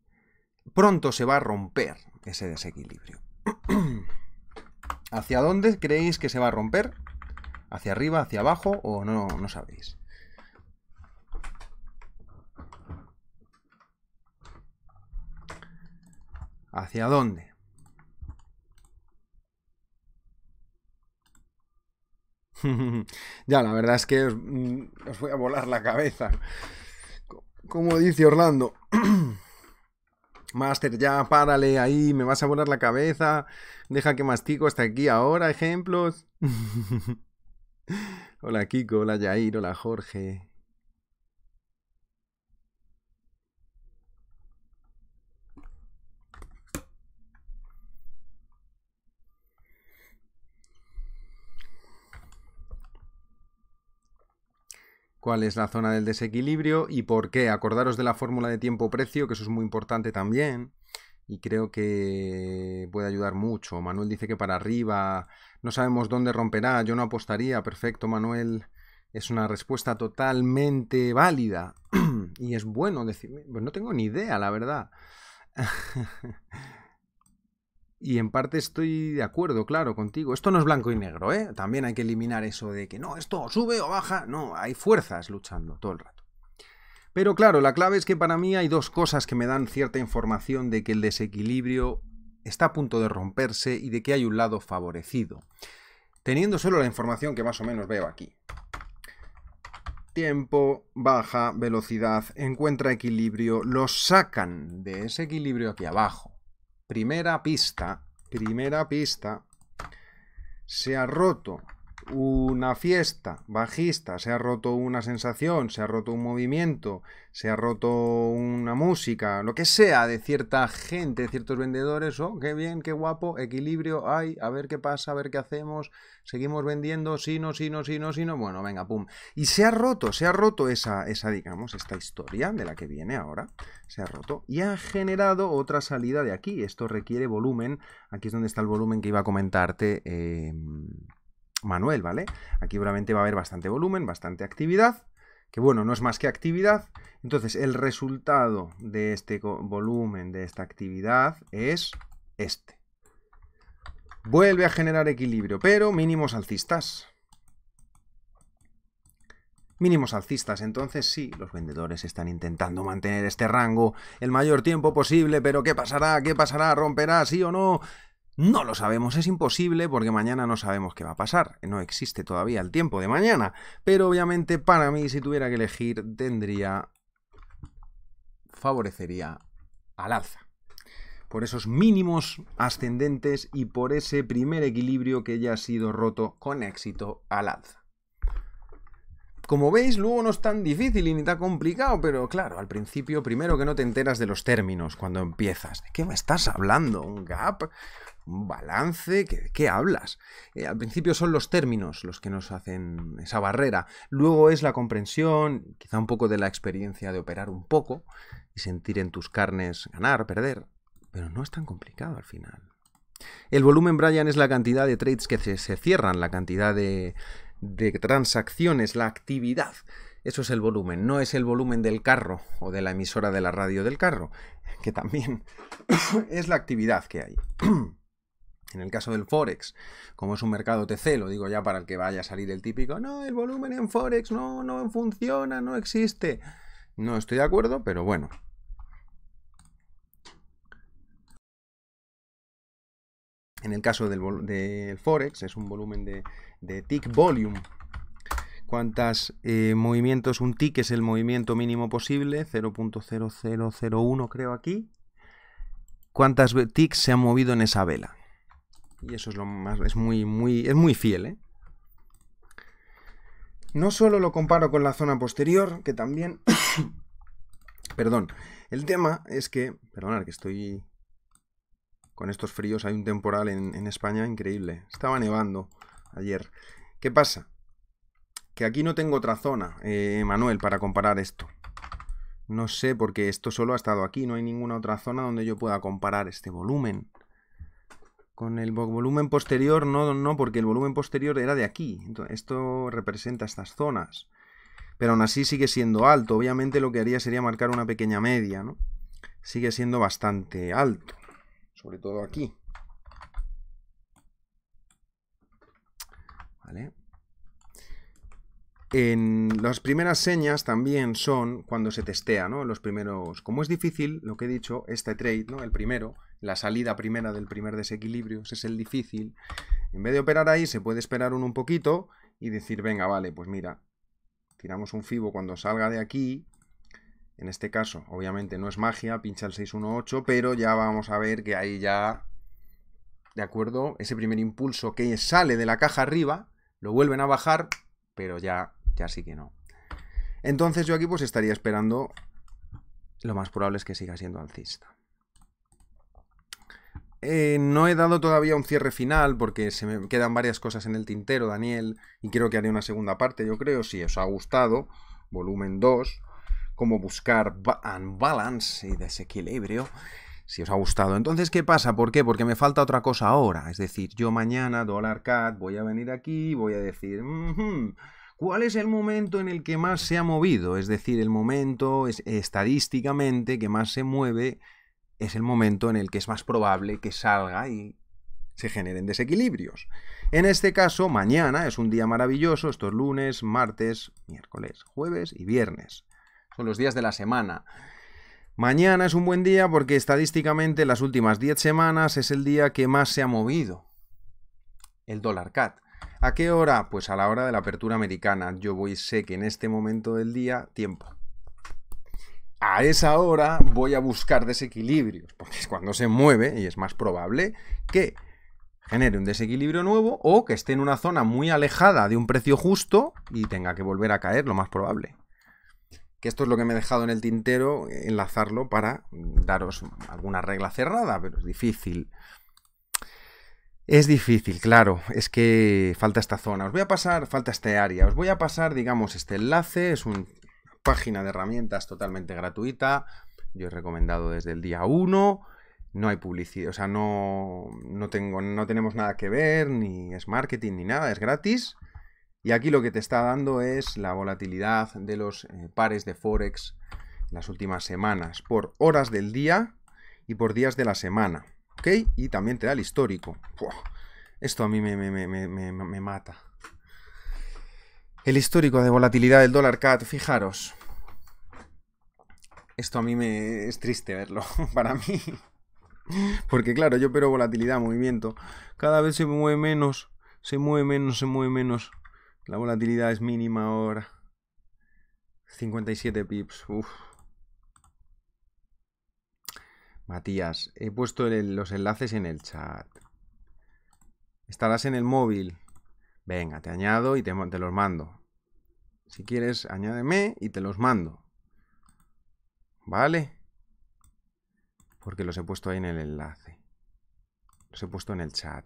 pronto se va a romper ese desequilibrio. ¿Hacia dónde creéis que se va a romper? ¿Hacia arriba, hacia abajo o no, no sabéis? ¿Hacia dónde? ya, la verdad es que os, mm, voy a volar la cabeza. Como dice Orlando. Master, ya párale ahí, me vas a volar la cabeza. Deja que mastico hasta aquí ahora, ejemplos. hola Kiko, hola Yair, hola Jorge. cuál es la zona del desequilibrio y por qué. Acordaros de la fórmula de tiempo-precio, que eso es muy importante también. Y creo que puede ayudar mucho. Manuel dice que para arriba. No sabemos dónde romperá. Yo no apostaría. Perfecto, Manuel. Es una respuesta totalmente válida. y es bueno decir. Pues no tengo ni idea, la verdad. Y en parte estoy de acuerdo, claro, contigo. Esto no es blanco y negro, ¿eh? También hay que eliminar eso de que no, esto sube o baja. No, hay fuerzas luchando todo el rato. Pero claro, la clave es que para mí hay dos cosas que me dan cierta información de que el desequilibrio está a punto de romperse y de que hay un lado favorecido. Teniendo solo la información que más o menos veo aquí. Tiempo, baja, velocidad, encuentra equilibrio, lo sacan de ese equilibrio aquí abajo primera pista, primera pista, se ha roto una fiesta bajista, se ha roto una sensación, se ha roto un movimiento, se ha roto una música, lo que sea de cierta gente, de ciertos vendedores, oh, qué bien, qué guapo, equilibrio hay, a ver qué pasa, a ver qué hacemos, seguimos vendiendo, sí, no, sí, no, sí, no, sí, no, bueno, venga, pum. Y se ha roto, se ha roto esa, esa, digamos, esta historia de la que viene ahora, se ha roto y ha generado otra salida de aquí. Esto requiere volumen, aquí es donde está el volumen que iba a comentarte. Em, Manuel, ¿vale? Aquí obviamente va a haber bastante volumen, bastante actividad, que bueno, no es más que actividad. Entonces, el resultado de este volumen, de esta actividad, es este. Vuelve a generar equilibrio, pero mínimos alcistas. Mínimos alcistas, entonces sí, los vendedores están intentando mantener este rango el mayor tiempo posible, pero ¿qué pasará? ¿Qué pasará? ¿Romperá? ¿Sí o no? No lo sabemos, es imposible porque mañana no sabemos qué va a pasar, no existe todavía el tiempo de mañana, pero obviamente para mí si tuviera que elegir tendría favorecería al alza por esos mínimos ascendentes y por ese primer equilibrio que ya ha sido roto con éxito al alza. Como veis, luego no es tan difícil y ni tan complicado, pero claro, al principio primero que no te enteras de los términos cuando empiezas. ¿De qué me estás hablando? ¿Un gap? ¿Un balance, ¿qué, qué hablas? Eh, al principio son los términos los que nos hacen esa barrera, luego es la comprensión, quizá un poco de la experiencia de operar un poco y sentir en tus carnes ganar, perder, pero no es tan complicado al final. El volumen, Brian, es la cantidad de trades que se, cierran, la cantidad de transacciones, la actividad. Eso es el volumen, no es el volumen del carro o de la emisora de la radio del carro, que también es la actividad que hay. En el caso del Forex, como es un mercado TC, lo digo ya para el que vaya a salir el típico, no, el volumen en Forex no, no funciona, no existe. No estoy de acuerdo, pero bueno. En el caso del, Forex, es un volumen de, TIC tick volume. ¿Cuántos eh, movimientos? Un tick es el movimiento mínimo posible, 0.0001 creo aquí. ¿Cuántas ticks se han movido en esa vela? Y eso es lo más. Es muy, muy. Es muy fiel, ¿eh? No solo lo comparo con la zona posterior, que también. Perdón. El tema es que. Perdonad que estoy. Con estos fríos hay un temporal en, España increíble. Estaba nevando ayer. ¿Qué pasa? Que aquí no tengo otra zona, eh, Manuel, para comparar esto. No sé, porque esto solo ha estado aquí. No hay ninguna otra zona donde yo pueda comparar este volumen. Con el volumen posterior, no, no, porque el volumen posterior era de aquí. esto representa estas zonas. Pero aún así sigue siendo alto. Obviamente lo que haría sería marcar una pequeña media, ¿no? Sigue siendo bastante alto. Sobre todo aquí. En las primeras señas también son cuando se testea, ¿no? Los primeros, como es difícil, lo que he dicho, este trade, ¿no? El primero, la salida primera del primer desequilibrio, ese es el difícil. En vez de operar ahí, se puede esperar uno un poquito y decir, venga, vale, pues mira, tiramos un fibo cuando salga de aquí. En este caso, obviamente no es magia, pincha el 618, pero ya vamos a ver que ahí ya, ¿de acuerdo? Ese primer impulso que sale de la caja arriba, lo vuelven a bajar, pero ya, ya sí que no. Entonces yo aquí pues estaría esperando, lo más probable es que siga siendo alcista. Eh, no he dado todavía un cierre final porque se me quedan varias cosas en el tintero, Daniel, y creo que haré una segunda parte, yo creo, si os ha gustado, volumen 2, cómo buscar balance y desequilibrio, si os ha gustado. Entonces, ¿qué pasa? ¿Por qué? Porque me falta otra cosa ahora, es decir, yo mañana, dólar cat, voy a venir aquí, y voy a decir... ¿Cuál es el momento en el que más se ha movido? Es decir, el momento es, estadísticamente que más se mueve es el momento en el que es más probable que salga y se generen desequilibrios. En este caso, mañana es un día maravilloso, estos lunes, martes, miércoles, jueves y viernes. Son los días de la semana. Mañana es un buen día porque estadísticamente las últimas 10 semanas es el día que más se ha movido el dólar CAT. ¿A qué hora? Pues a la hora de la apertura americana. Yo voy sé que en este momento del día, tiempo a esa hora voy a buscar desequilibrios, porque es cuando se mueve y es más probable que genere un desequilibrio nuevo o que esté en una zona muy alejada de un precio justo y tenga que volver a caer, lo más probable. Que esto es lo que me he dejado en el tintero, eh, enlazarlo para mm, daros alguna regla cerrada, pero es difícil. Es difícil, claro, es que falta esta zona. Os voy a pasar, falta este área. Os voy a pasar, digamos, este enlace, es un página de herramientas totalmente gratuita. Yo he recomendado desde el día 1. No hay publicidad, o sea, no, no, tengo, no tenemos nada que ver, ni es marketing, ni nada, es gratis. Y aquí lo que te está dando es la volatilidad de los eh, pares de Forex las últimas semanas, por horas del día y por días de la semana. ¿Ok? Y también te da el histórico. esto a mí me, me, me, me mata. El histórico de volatilidad del dólar CAT, fijaros. Esto a mí me es triste verlo, para mí. Porque claro, yo pero volatilidad, movimiento. Cada vez se mueve menos, se mueve menos, se mueve menos. La volatilidad es mínima ahora. 57 pips, Matías, he puesto los enlaces en el chat. Estarás en el móvil. Venga, te añado y te, los mando. Si quieres, añádeme y te los mando. ¿Vale? Porque los he puesto ahí en el enlace. Los he puesto en el chat.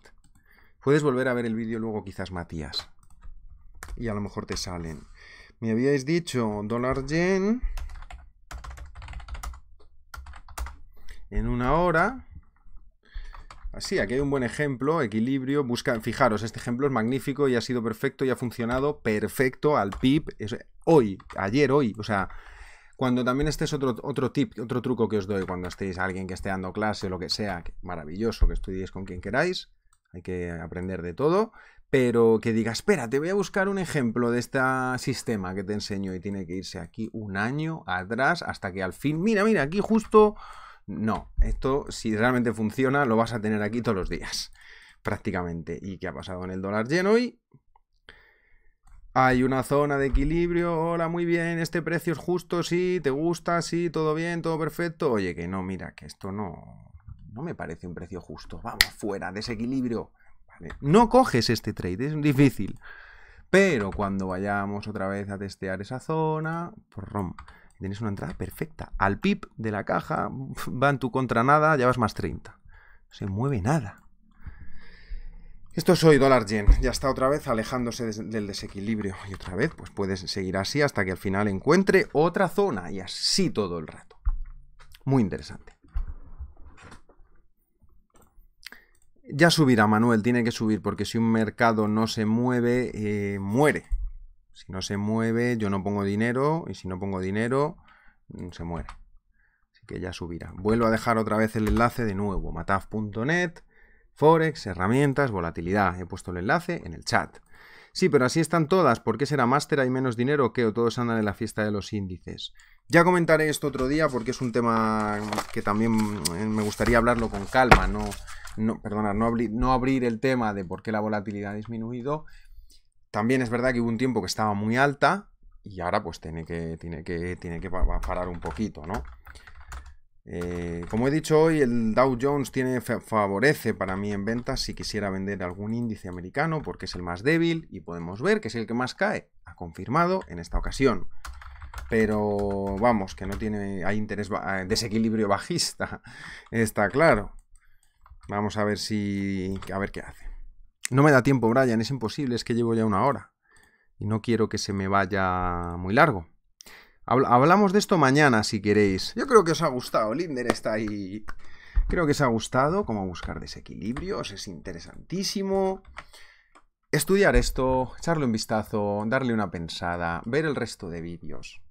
Puedes volver a ver el vídeo luego quizás, Matías. Y a lo mejor te salen. Me habíais dicho dólar yen en una hora sí, aquí hay un buen ejemplo, equilibrio, busca, fijaros, este ejemplo es magnífico y ha sido perfecto y ha funcionado perfecto al PIB hoy, ayer, hoy, o sea, cuando también este es otro, otro tip, otro truco que os doy cuando estéis alguien que esté dando clase o lo que sea, maravilloso que estudiéis con quien queráis, hay que aprender de todo, pero que diga, espera, te voy a buscar un ejemplo de este sistema que te enseño y tiene que irse aquí un año atrás hasta que al fin, mira, mira, aquí justo no, esto si realmente funciona lo vas a tener aquí todos los días, prácticamente. ¿Y qué ha pasado en el dólar lleno hoy? Hay una zona de equilibrio, hola, muy bien, este precio es justo, sí, te gusta, sí, todo bien, todo perfecto. Oye, que no, mira, que esto no, no me parece un precio justo, vamos, fuera, desequilibrio. No coges este trade, es difícil. Pero cuando vayamos otra vez a testear esa zona, pues rom, Tienes una entrada perfecta. Al pip de la caja, va en tu contra nada, ya vas más 30. No se mueve nada. Esto es hoy dólar yen. Ya está otra vez alejándose del desequilibrio. Y otra vez, pues puedes seguir así hasta que al final encuentre otra zona. Y así todo el rato. Muy interesante. Ya subirá, Manuel. Tiene que subir porque si un mercado no se mueve, eh, muere. Si no se mueve, yo no pongo dinero. Y si no pongo dinero, mm, se muere. Así que ya subirá. Vuelvo a dejar otra vez el enlace de nuevo. mataf.net, forex, herramientas, volatilidad. He puesto el enlace en el chat. Sí, pero así están todas. ¿Por qué será máster? ¿Hay menos dinero que o todos andan en la fiesta de los índices? Ya comentaré esto otro día porque es un tema que también mm, me gustaría hablarlo con calma, no, no, no, no abrir el tema de por qué la volatilidad ha disminuido, también es verdad que hubo un tiempo que estaba muy alta y ahora pues tiene que, tiene que, tiene que parar un poquito, ¿no? Eh, como he dicho hoy, el Dow Jones tiene, favorece para mí en ventas si quisiera vender algún índice americano porque es el más débil y podemos ver que es el que más cae. Ha confirmado en esta ocasión. Pero vamos, que no tiene, hay interés, desequilibrio bajista, está claro. Vamos a ver si, a ver qué hace. No me da tiempo, Brian, es imposible, es que llevo ya una hora. Y no quiero que se me vaya muy largo. Hablamos de esto mañana, si queréis. Yo creo que os ha gustado, Linder está ahí. Creo que os ha gustado cómo buscar desequilibrios, es interesantísimo. Estudiar esto, echarle un vistazo, darle una pensada, ver el resto de vídeos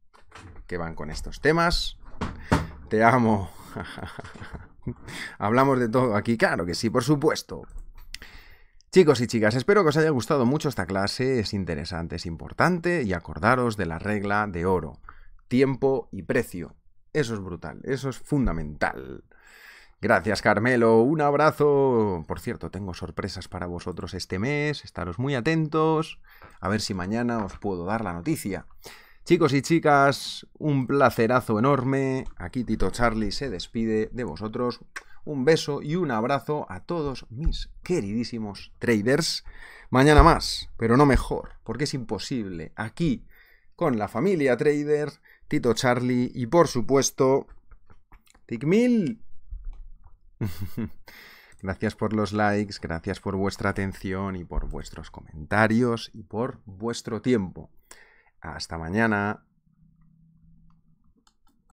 que van con estos temas. Te amo. Hablamos de todo aquí, claro que sí, por supuesto. Chicos y chicas, espero que os haya gustado mucho esta clase, es interesante, es importante y acordaros de la regla de oro, tiempo y precio. Eso es brutal, eso es fundamental. Gracias Carmelo, un abrazo. Por cierto, tengo sorpresas para vosotros este mes, estaros muy atentos, a ver si mañana os puedo dar la noticia. Chicos y chicas, un placerazo enorme. Aquí Tito Charlie se despide de vosotros un beso y un abrazo a todos mis queridísimos traders. Mañana más, pero no mejor, porque es imposible. Aquí, con la familia trader, Tito Charlie y por supuesto, Ticmil. gracias por los likes, gracias por vuestra atención y por vuestros comentarios y por vuestro tiempo. Hasta mañana.